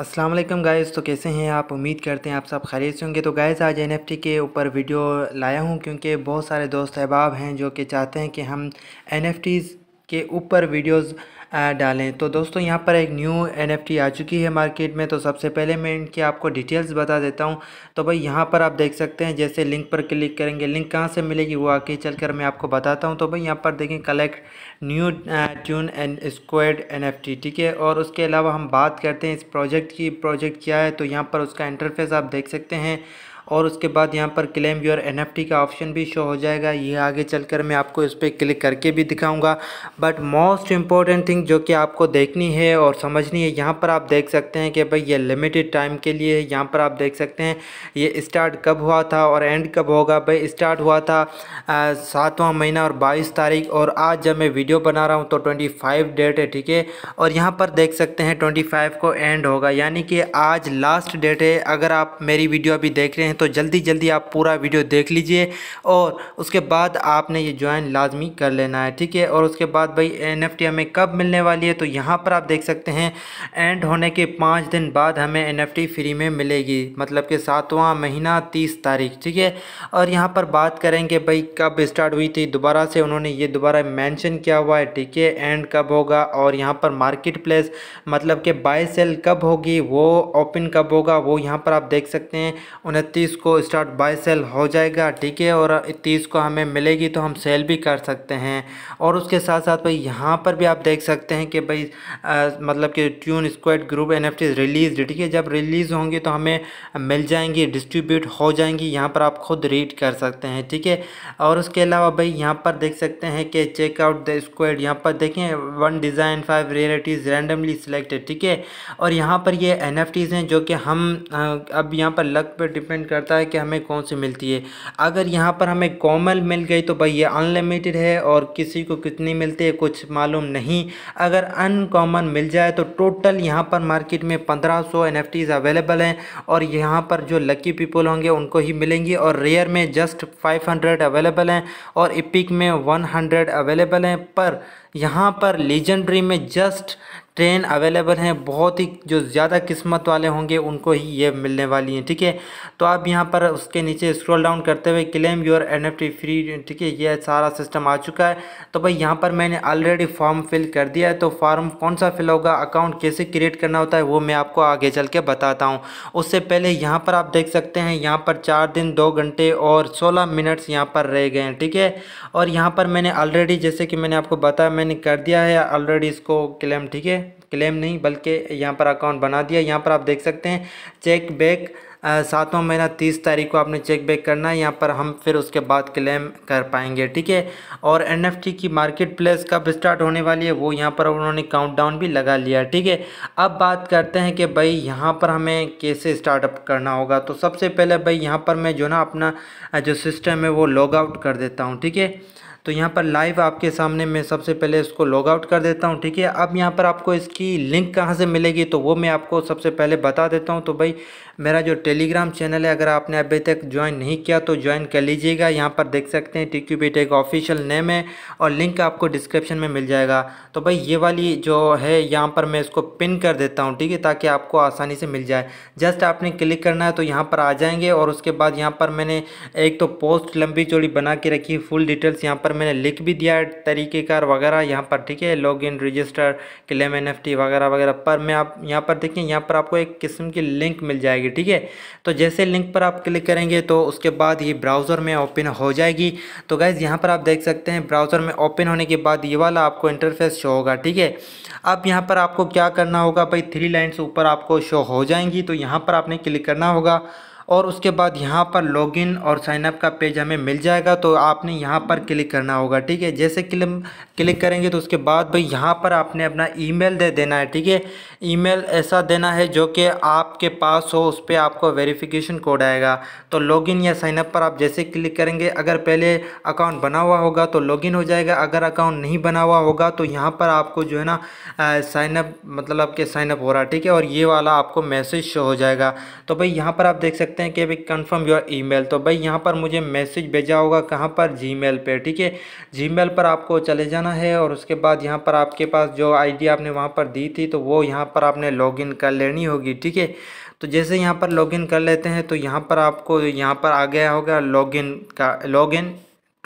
अस्सलाम वालेकुम तो कैसे हैं आप उम्मीद करते हैं आप सब खैरियत से होंगे तो गायज़ आज टी के ऊपर वीडियो लाया हूं क्योंकि बहुत सारे दोस्त अहबाब हैं जो कि चाहते हैं कि हम एनएफटीज़ के ऊपर वीडियोज़ डालें तो दोस्तों यहाँ पर एक न्यू एन आ चुकी है मार्केट में तो सबसे पहले मैं इनकी आपको डिटेल्स बता देता हूँ तो भाई यहाँ पर आप देख सकते हैं जैसे लिंक पर क्लिक करेंगे लिंक कहाँ से मिलेगी वो आके चल कर मैं आपको बताता हूँ तो भाई यहाँ पर देखें collect new Tune N Squad N ठीक है और उसके अलावा हम बात करते हैं इस प्रोजेक्ट की प्रोजेक्ट क्या है तो यहाँ पर उसका इंटरफेस आप देख सकते हैं और उसके बाद यहाँ पर क्लेम योर एन का ऑप्शन भी शो हो जाएगा ये आगे चलकर मैं आपको इस पर क्लिक करके भी दिखाऊंगा बट मोस्ट इंपॉर्टेंट थिंग जो कि आपको देखनी है और समझनी है यहाँ पर आप देख सकते हैं कि भाई ये लिमिटेड टाइम के लिए है यहाँ पर आप देख सकते हैं ये स्टार्ट कब हुआ था और एंड कब होगा भाई स्टार्ट हुआ था सातवां महीना और बाईस तारीख और आज जब मैं वीडियो बना रहा हूँ तो ट्वेंटी डेट है ठीक है और यहाँ पर देख सकते हैं ट्वेंटी को एंड होगा यानी कि आज लास्ट डेट है अगर आप मेरी वीडियो अभी देख रहे हैं तो जल्दी जल्दी आप पूरा वीडियो देख लीजिए और उसके बाद आपने ये ज्वाइन लाजमी कर लेना है ठीक है और उसके बाद भाई एन हमें कब मिलने वाली है तो यहाँ पर आप देख सकते हैं एंड होने के पाँच दिन बाद हमें एन फ्री में मिलेगी मतलब कि सातवां महीना तीस तारीख ठीक है और यहाँ पर बात करेंगे भाई कब स्टार्ट हुई थी दोबारा से उन्होंने ये दोबारा मैंशन किया हुआ है ठीक है एंड कब होगा और यहाँ पर मार्केट प्लेस मतलब कि बाय सेल कब होगी वो ओपन कब होगा वो यहाँ पर आप देख सकते हैं उनतीस इकतीस को स्टार्ट बाय सेल हो जाएगा ठीक है और इकतीस को हमें मिलेगी तो हम सेल भी कर सकते हैं और उसके साथ साथ भाई यहाँ पर भी आप देख सकते हैं कि भाई आ, मतलब कि Tune Squad group N release ठीक है जब रिलीज़ होंगी तो हमें मिल जाएंगी डिस्ट्रीब्यूट हो जाएंगी यहाँ पर आप खुद रीड कर सकते हैं ठीक है और उसके अलावा भाई यहाँ पर देख सकते हैं कि चेकआउट द स्क्वाड यहाँ पर देखें one design five realities randomly selected ठीक है और यहाँ पर ये एन हैं जो कि हम अब यहाँ पर लक पर डिपेंड करता है कि हमें कौन सी मिलती है अगर यहाँ पर हमें कॉमन मिल गई तो भाई ये अनलिमिटेड है और किसी को कितनी मिलती है कुछ मालूम नहीं अगर अनकॉमन मिल जाए तो टोटल यहाँ पर मार्केट में पंद्रह सौ एन अवेलेबल हैं और यहाँ पर जो लकी पीपल होंगे उनको ही मिलेंगी और रेयर में जस्ट फाइव हंड्रेड अवेलेबल हैं और इपिक में वन हंड्रेड अवेलेबल हैं पर यहाँ पर लीजेंड्री में जस्ट ट्रेन अवेलेबल हैं बहुत ही जो ज़्यादा किस्मत वाले होंगे उनको ही ये मिलने वाली हैं ठीक है तो आप यहाँ पर उसके नीचे स्क्रॉल डाउन करते हुए क्लेम योर एन फ्री ठीक है ये सारा सिस्टम आ चुका है तो भाई यहाँ पर मैंने ऑलरेडी फॉर्म फिल कर दिया है तो फॉर्म कौन सा फिल होगा अकाउंट कैसे क्रिएट करना होता है वो मैं आपको आगे चल के बताता हूँ उससे पहले यहाँ पर आप देख सकते हैं यहाँ पर चार दिन दो घंटे और सोलह मिनट्स यहाँ पर रह गए हैं ठीक है और यहाँ पर मैंने ऑलरेडी जैसे कि मैंने आपको बताया मैंने मैंने कर दिया है ऑलरेडी इसको क्लेम ठीक है क्लेम नहीं बल्कि यहाँ पर अकाउंट बना दिया यहाँ पर आप देख सकते हैं चेक बैक सातवां महीना तीस तारीख को आपने चेक बैक करना है यहाँ पर हम फिर उसके बाद क्लेम कर पाएंगे ठीक है और एनएफटी की मार्केट प्लेस कब स्टार्ट होने वाली है वो यहाँ पर उन्होंने काउंटडाउन भी लगा लिया ठीक है अब बात करते हैं कि भाई यहाँ पर हमें कैसे स्टार्टअप करना होगा तो सबसे पहले भाई यहाँ पर मैं जो ना अपना जो सिस्टम है वो लॉग आउट कर देता हूँ ठीक है तो यहाँ पर लाइव आपके सामने मैं सबसे पहले इसको लॉग आउट कर देता हूँ ठीक है अब यहाँ पर आपको इसकी लिंक कहाँ से मिलेगी तो वो मैं आपको सबसे पहले बता देता हूँ तो भाई मेरा जो टेलीग्राम चैनल है अगर आपने अभी तक ज्वाइन नहीं किया तो ज्वाइन कर लीजिएगा यहाँ पर देख सकते हैं टिक्यू बेटे का ऑफिशियल नेम है और लिंक आपको डिस्क्रिप्शन में मिल जाएगा तो भाई ये वाली जो है यहाँ पर मैं इसको पिन कर देता हूँ ठीक है ताकि आपको आसानी से मिल जाए जस्ट आपने क्लिक करना है तो यहाँ पर आ जाएंगे और उसके बाद यहाँ पर मैंने एक तो पोस्ट लंबी चौड़ी बना के रखी फुल डिटेल्स यहाँ पर मैंने लिख भी दिया है तरीक़ेकार वगैरह यहाँ पर ठीक है log in register claim N F T वगैरह वगैरह पर मैं आप यहाँ पर देखें यहाँ पर आपको एक किस्म की लिंक मिल जाएगी ठीक है तो जैसे लिंक पर आप क्लिक करेंगे तो उसके बाद ये ब्राउज़र में ओपन हो जाएगी तो गैज़ यहाँ पर आप देख सकते हैं ब्राउज़र में ओपन होने के बाद ये वाला आपको इंटरफेस शो होगा ठीक है अब यहाँ पर आपको क्या करना होगा भाई थ्री लाइन्स ऊपर आपको शो हो जाएंगी तो यहाँ पर आपने क्लिक करना होगा और उसके बाद यहाँ पर लॉगिन और साइनअप का पेज हमें मिल जाएगा तो आपने यहाँ पर क्लिक करना होगा ठीक है जैसे क्लिक क्लिक करेंगे तो उसके बाद भाई यहाँ पर आपने अपना ईमेल दे देना है ठीक है ईमेल ऐसा देना है जो कि आपके पास हो उस पर आपको वेरीफिकेशन कोड आएगा तो लॉगिन या साइनअप पर आप जैसे क्लिक करेंगे अगर पहले अकाउंट बना हुआ होगा तो लॉगिन हो जाएगा अगर अकाउंट नहीं बना हुआ होगा तो यहाँ पर आपको जो है ना साइनअप मतलब आपके साइनअप हो रहा है ठीक है और ये वाला आपको मैसेज शो हो जाएगा तो भाई यहाँ पर आप देख सकते सकते हैं कि अभी कन्फर्म योर ईमेल तो भाई यहाँ पर मुझे मैसेज भेजा होगा कहाँ पर जीमेल पे ठीक है जीमेल पर आपको चले जाना है और उसके बाद यहाँ पर आपके पास जो आईडी आपने वहाँ पर दी थी तो वो यहाँ पर आपने लॉगिन कर लेनी होगी ठीक है तो जैसे यहाँ पर लॉगिन कर लेते हैं तो यहाँ पर आपको यहाँ पर आ गया होगा लॉगिन का लॉगिन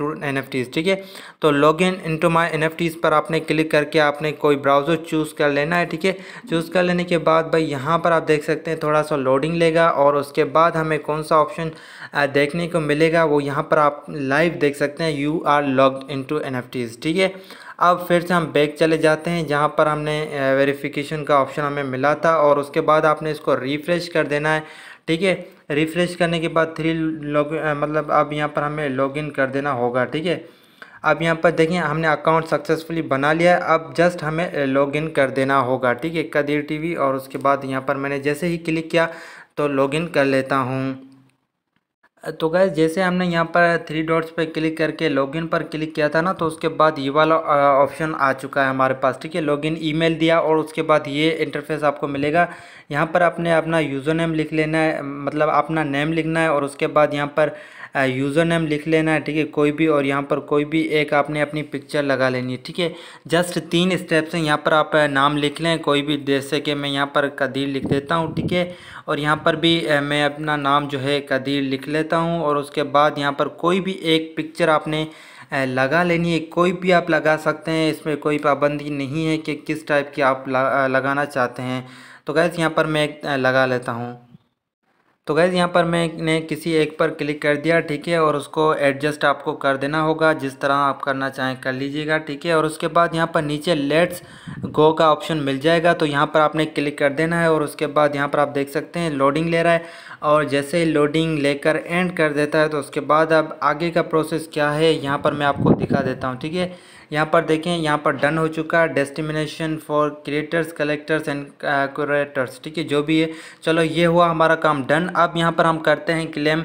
स्टूडेंट एन ठीक है तो log in in to my N पर आपने क्लिक करके आपने कोई ब्राउज़र चूज़ कर लेना है ठीक है चूज़ कर लेने के बाद भाई यहाँ पर आप देख सकते हैं थोड़ा सा लोडिंग लेगा और उसके बाद हमें कौन सा ऑप्शन देखने को मिलेगा वो यहाँ पर आप लाइव देख सकते हैं you are log in to ठीक है अब फिर से हम बैक चले जाते हैं जहाँ पर हमने वेरिफिकेशन का ऑप्शन हमें मिला था और उसके बाद आपने इसको रिफ़्रेश कर देना है ठीक है रिफ़्रेश करने के बाद थ्री लॉग मतलब अब यहाँ पर हमें लॉगिन कर देना होगा ठीक है अब यहाँ पर देखिए हमने अकाउंट सक्सेसफुली बना लिया है अब जस्ट हमें लॉगिन कर देना होगा ठीक है कदीर टीवी और उसके बाद यहाँ पर मैंने जैसे ही क्लिक किया तो लॉगिन कर लेता हूँ तो गए जैसे हमने यहाँ पर थ्री डॉट्स पे क्लिक करके लॉगिन पर क्लिक किया था ना तो उसके बाद ये वाला ऑप्शन आ चुका है हमारे पास ठीक है लॉगिन ईमेल दिया और उसके बाद ये इंटरफेस आपको मिलेगा यहाँ पर आपने अपना यूज़र नेम लिख लेना है मतलब अपना नेम लिखना है और उसके बाद यहाँ पर यूज़र नेम लिख लेना है ठीक है कोई भी और यहाँ पर कोई भी एक आपने अपनी पिक्चर लगा लेनी है ठीक है जस्ट तीन स्टेप्स हैं यहाँ पर आप नाम लिख लें कोई भी जैसे कि मैं यहाँ पर कदीर लिख देता हूँ ठीक है और यहाँ पर भी मैं अपना नाम जो है कदीर लिख लेता हूँ और उसके बाद यहाँ पर कोई भी एक पिक्चर आपने लगा लेनी है कोई भी आप लगा सकते हैं इसमें कोई पाबंदी नहीं है कि किस टाइप की आप लगाना चाहते हैं तो गैस यहाँ पर मैं लगा लेता हूँ तो गैज़ यहाँ पर मैंने किसी एक पर क्लिक कर दिया ठीक है और उसको एडजस्ट आपको कर देना होगा जिस तरह आप करना चाहें कर लीजिएगा ठीक है और उसके बाद यहाँ पर नीचे लेट्स गो का ऑप्शन मिल जाएगा तो यहाँ पर आपने क्लिक कर देना है और उसके बाद यहाँ पर आप देख सकते हैं लोडिंग ले रहा है और जैसे ही लोडिंग लेकर एंड कर देता है तो उसके बाद अब आगे का प्रोसेस क्या है यहाँ पर मैं आपको दिखा देता हूँ ठीक है यहाँ पर देखें यहाँ पर डन हो चुका है destination for creators collectors and curators ठीक है जो भी है चलो ये हुआ हमारा काम डन अब यहाँ पर हम करते हैं क्लेम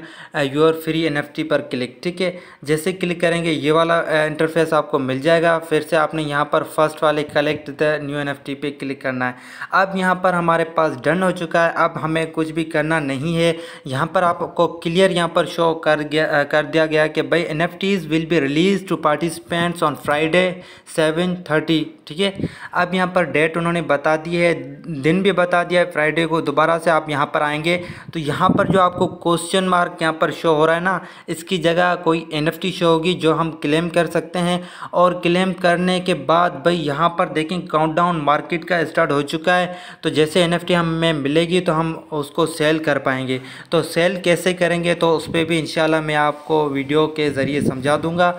योर फ्री एन पर क्लिक ठीक है जैसे क्लिक करेंगे ये वाला इंटरफेस uh, आपको मिल जाएगा फिर से आपने यहाँ पर फर्स्ट वाले कलेक्ट द न्यू एन पे क्लिक करना है अब यहाँ पर हमारे पास डन हो चुका है अब हमें कुछ भी करना नहीं है यहाँ पर आपको क्लियर यहाँ पर शो कर गया uh, कर दिया गया कि भाई N will be release to participants on Friday है सेवन थर्टी ठीक है अब यहाँ पर डेट उन्होंने बता दी है दिन भी बता दिया है फ्राइडे को दोबारा से आप यहाँ पर आएंगे तो यहाँ पर जो आपको क्वेश्चन मार्क यहाँ पर शो हो रहा है ना इसकी जगह कोई एन शो होगी जो हम क्लेम कर सकते हैं और क्लेम करने के बाद भाई यहाँ पर देखें काउंटडाउन मार्केट का स्टार्ट हो चुका है तो जैसे एन हमें मिलेगी तो हम उसको सेल कर पाएंगे तो सेल कैसे करेंगे तो उस पर भी इन मैं आपको वीडियो के ज़रिए समझा दूँगा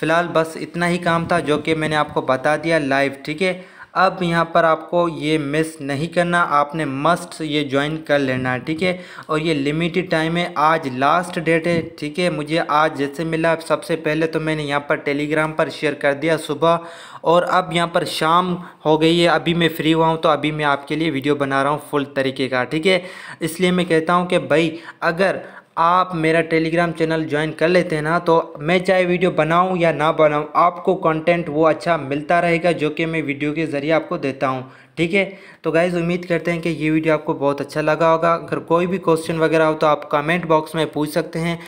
फ़िलहाल बस इतना ही काम था जो कि मैंने आपको बता दिया लाइव ठीक है अब यहाँ पर आपको ये मिस नहीं करना आपने मस्ट ये ज्वाइन कर लेना है ठीक है और ये लिमिटेड टाइम है आज लास्ट डेट है ठीक है मुझे आज जैसे मिला सबसे पहले तो मैंने यहाँ पर टेलीग्राम पर शेयर कर दिया सुबह और अब यहाँ पर शाम हो गई है अभी मैं फ्री हुआ हूँ तो अभी मैं आपके लिए वीडियो बना रहा हूँ फुल तरीके का ठीक है इसलिए मैं कहता हूँ कि भाई अगर आप मेरा टेलीग्राम चैनल ज्वाइन कर लेते हैं ना तो मैं चाहे वीडियो बनाऊं या ना बनाऊं आपको कंटेंट वो अच्छा मिलता रहेगा जो कि मैं वीडियो के ज़रिए आपको देता हूं ठीक है तो गाइज़ उम्मीद करते हैं कि ये वीडियो आपको बहुत अच्छा लगा होगा अगर कोई भी क्वेश्चन वगैरह हो तो आप कमेंट बॉक्स में पूछ सकते हैं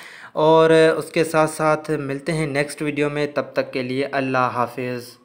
और उसके साथ साथ मिलते हैं नेक्स्ट वीडियो में तब तक के लिए अल्लाह हाफिज़